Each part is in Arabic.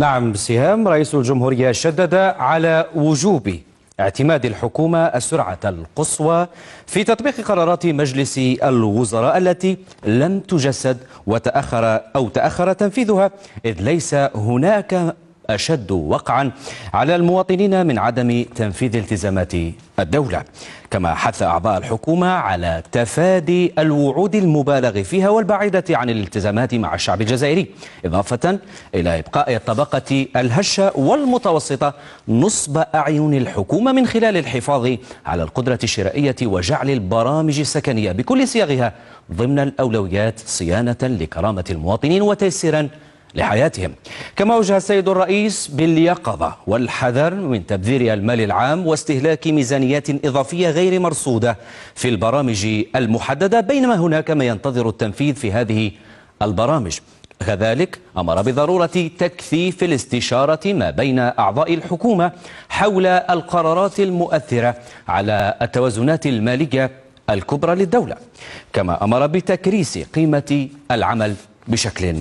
نعم سهام رئيس الجمهورية شدد على وجوب اعتماد الحكومة السرعة القصوى في تطبيق قرارات مجلس الوزراء التي لم تجسد وتأخر أو تأخر تنفيذها إذ ليس هناك أشد وقعا على المواطنين من عدم تنفيذ التزامات الدولة كما حث أعضاء الحكومة على تفادي الوعود المبالغ فيها والبعيدة عن الالتزامات مع الشعب الجزائري إضافة إلى إبقاء الطبقة الهشة والمتوسطة نصب أعين الحكومة من خلال الحفاظ على القدرة الشرائية وجعل البرامج السكنية بكل صياغها ضمن الأولويات صيانة لكرامة المواطنين وتيسيرا لحياتهم كما وجه السيد الرئيس باليقظة والحذر من تبذير المال العام واستهلاك ميزانيات إضافية غير مرصودة في البرامج المحددة بينما هناك ما ينتظر التنفيذ في هذه البرامج كذلك أمر بضرورة تكثيف الاستشارة ما بين أعضاء الحكومة حول القرارات المؤثرة على التوازنات المالية الكبرى للدولة كما أمر بتكريس قيمة العمل بشكل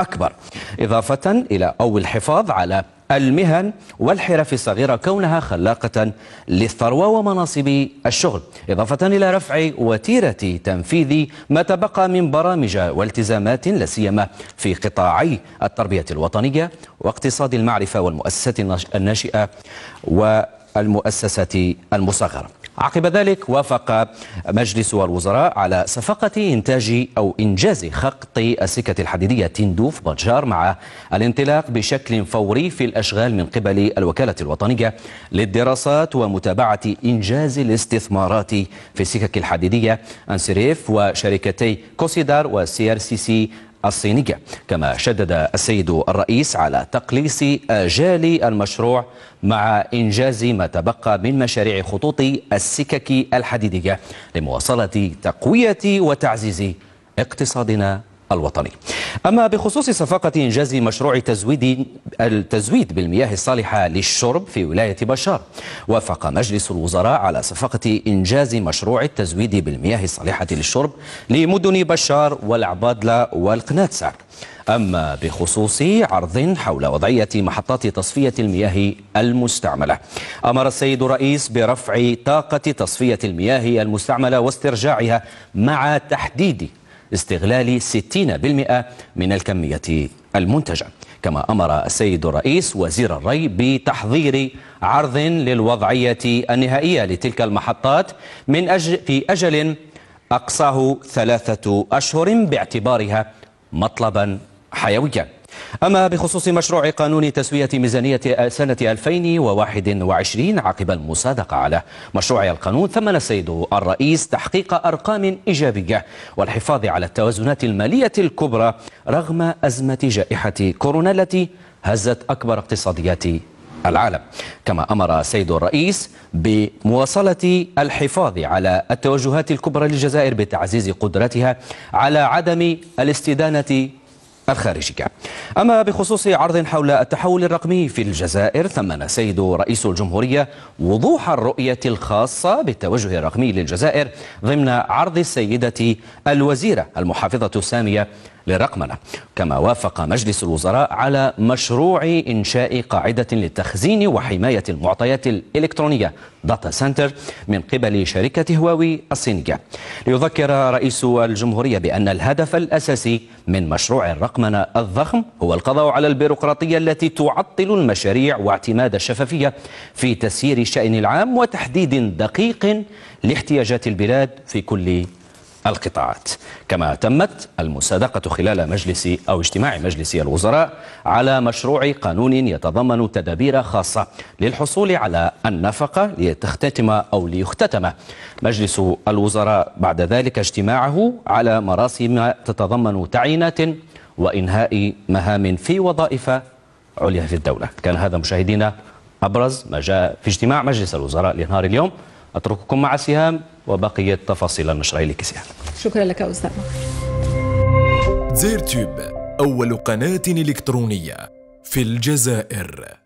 أكبر إضافة إلى أو الحفاظ على المهن والحرف الصغيرة كونها خلاقة للثروة ومناصب الشغل إضافة إلى رفع وتيرة تنفيذ ما تبقى من برامج والتزامات لسيما في قطاعي التربية الوطنية واقتصاد المعرفة والمؤسسات الناشئة والمؤسسات المصغرة عقب ذلك وافق مجلس الوزراء على صفقة إنتاج أو إنجاز خط السكة الحديدية تندوف بجار مع الانطلاق بشكل فوري في الأشغال من قبل الوكالة الوطنية للدراسات ومتابعة إنجاز الاستثمارات في السكك الحديدية أنسريف وشركتي كوسيدار وسي ار سي سي الصينية كما شدد السيد الرئيس على تقليص آجال المشروع مع إنجاز ما تبقى من مشاريع خطوط السكك الحديدية لمواصلة تقوية وتعزيز اقتصادنا الوطني أما بخصوص صفقة إنجاز مشروع تزويد التزويد بالمياه الصالحة للشرب في ولاية بشار وافق مجلس الوزراء على صفقة إنجاز مشروع التزويد بالمياه الصالحة للشرب لمدن بشار والعبادلة والقناتسة أما بخصوص عرض حول وضعية محطات تصفية المياه المستعملة أمر السيد الرئيس برفع طاقة تصفية المياه المستعملة واسترجاعها مع تحديد استغلال 60% من الكمية المنتجة كما أمر السيد الرئيس وزير الري بتحضير عرض للوضعية النهائية لتلك المحطات من أجل في أجل أقصاه ثلاثة أشهر باعتبارها مطلبا حيويا أما بخصوص مشروع قانون تسوية ميزانية سنة 2021 عقب المصادقة على مشروع القانون ثمن السيد الرئيس تحقيق أرقام إيجابية والحفاظ على التوازنات المالية الكبرى رغم أزمة جائحة كورونا التي هزت أكبر اقتصاديات العالم كما أمر السيد الرئيس بمواصلة الحفاظ على التوجهات الكبرى للجزائر بتعزيز قدرتها على عدم الاستدانة الخارجية أما بخصوص عرض حول التحول الرقمي في الجزائر ثمن سيد رئيس الجمهورية وضوح الرؤية الخاصة بالتوجه الرقمي للجزائر ضمن عرض السيدة الوزيرة المحافظة السامية للرقمنة كما وافق مجلس الوزراء على مشروع إنشاء قاعدة للتخزين وحماية المعطيات الإلكترونية داتا سنتر من قبل شركة هواوي الصينية ليذكر رئيس الجمهورية بأن الهدف الأساسي من مشروع الرقمنة الضخم هو القضاء على البيروقراطية التي تعطل المشاريع واعتماد الشفافية في تسيير الشأن العام وتحديد دقيق لاحتياجات البلاد في كل القطاعات كما تمت المصادقة خلال مجلس أو اجتماع مجلس الوزراء على مشروع قانون يتضمن تدابير خاصة للحصول على النفقة لتختتم أو ليختتم مجلس الوزراء بعد ذلك اجتماعه على مراسم تتضمن تعيينات وإنهاء مهام في وظائف عليا في الدولة كان هذا مشاهدينا أبرز ما جاء في اجتماع مجلس الوزراء لنهار اليوم أترككم مع سهام وبقية تفاصيل النشرة إليك سهام شكرا لك أستاذ زير تيوب أول قناة إلكترونية في الجزائر